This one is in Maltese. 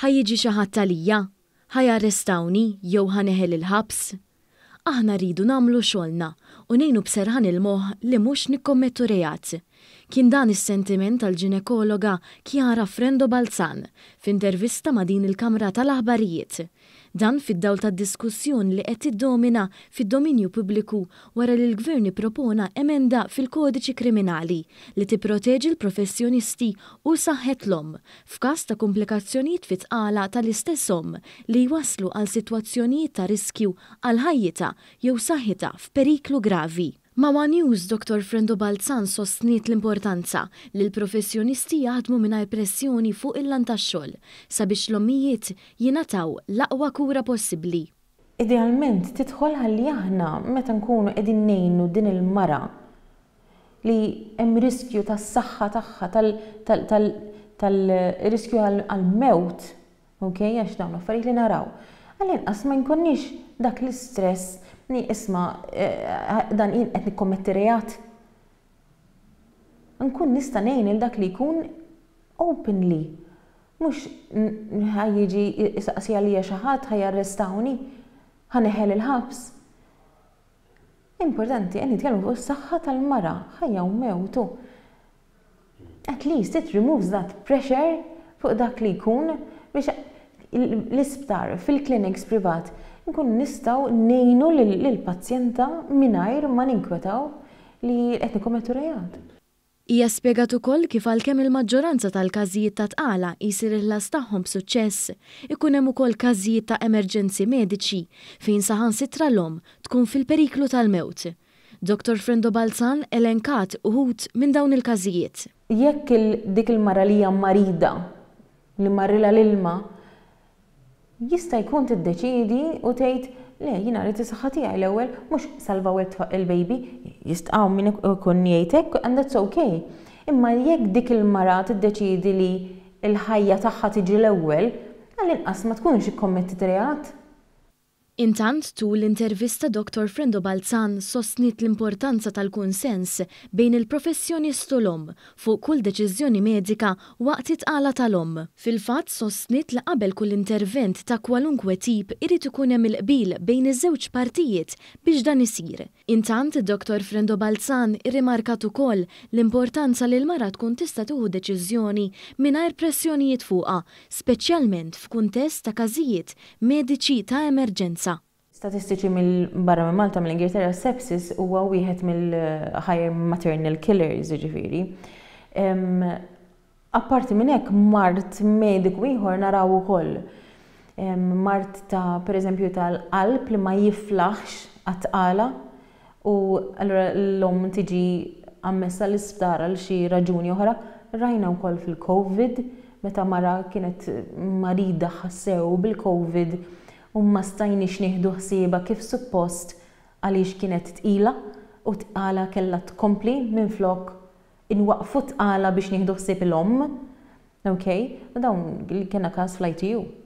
ħajjiġi xi ħadd ħaj arrestawni jew ħaneħel il-ħabs. Aħna rridu nagħmlu xogħolna u ngħinu b'serħan il-moħ li mhux nikkommettu rejat. Kien dan is-sentiment tal-ġinekologa Kjara Frendo Balzan f'intervista ma' din il-Kamra tal-Aħbarijiet Dan fid-dawl ta' diskussjon li qed iddomina fid-dominju pubbliku wara li l-gvern propona emenda fil-kodiċi kriminali li tipproteġi l-professjonisti u saħħetlhom f'każ ta' komplikazzjonijiet fit-tqala tal-istesshom li jwaslu għal sitwazzjonijiet ta' riskju għal ħajjita jew saħħita f'periklu gravi. Mawa News Dr. Frendo Balzan sostniet l-importanza li l-professjonisti jaħdmu mingħajr pressjoni fuq il-lan tax-xogħol sabiex l-ommijiet jingħataw l-aqwa kura possibbli. Idealment tidħol ħalli aħna meta nkunu qegħdin ngħinu din il-mara li hemm riskju tas-saħħa tagħha tal-riskju għal-mewt, okej, għax dawn affarijiet li naraw għal-inqas ma nkunniex dak l-istress ni isma eh, dan jien qed nikkommetti reat. Nkun nista' ngħin il dak li jkun openly. Mhux ħajjiġi isaqsija lija xi ħadd ħajarrestawni, ħaneħel il-ħabs. Importanti qed nitkellmu fuq is-saħħa tal-mara, ħajja u mewtu. At least it removes that pressure fuq dak li jkun biex l-isptar fil-kliniks privat nkun nistaw nejnu l-pazjenta minajr ma ninkwetaw li qed nikommettu rejat. Ija spiegat ukoll kif għalkemm il-maġġoranza tal-każijiet ta' tqala jisir il-las tagħhom b'suċċess, ikun hemm ukoll każijiet ta' emerġenzi mediċi fejn saħan sitra l-om tkun fil-periklu tal-mewt. Dr. Frendo Balzan elenkat uħut minn dawn il-każijiet. Jekk dik il-mara li marida li marrila l-ilma, jista' jkun tiddeċidi u tgħid le jina rrid is-saħħa tiegħi l-ewwel mhux salvaw il-baby, jistqgħu min ikun jgħidek and that's okay. Imma jekk dik il-mara tiddeċidi li l-ħajja tagħha tiġi l-ewwel, għall-inqas ma tkunx ikkommettit reat. Intant tu l-intervista Dr. Frendo Balzan sostnit l-importanza tal-kunsens bejn il-professjonist l-om fuq kull deċiżjoni medika waqt it-għala tal-om. Fil-fatt sostnit li qabel kull intervent ta' kwalunkwe tip irid ikun hemm il-qbil bejn iż-żewġ partijiet biex dan isir. Intant Dr. Frendo Balzan irrimarkat ukoll l-importanza li l-mara tkun tista' tuħu deċiżjoni mingħajr pressjonijiet fuqha, speċjalment f'kuntest ta' każijiet mediċi ta' emerġenza statistiċi mill-barra minn Malta mill-Ingilterra sepsis huwa wieħed mill-higher maternal killers ġifiri. Apparti minn hekk mart mediku ieħor naraw ukoll. Mart ta' pereżempju tal-qalb li ma jiflaħx għatqala u allura l-lom tiġi ammessa l-isptar għal xi raġuni oħra, rajna wkoll fil-COVID, meta mara kienet marida ħassew bil-COVID u ma stajniex nieħdu ħsieba kif suppost għaliex kienet tqila u tqala kellha tkompli minn flok inwaqfu tqala biex nieħdu ħsieb il-omm. Okay, dawn kena każ fl-ITU.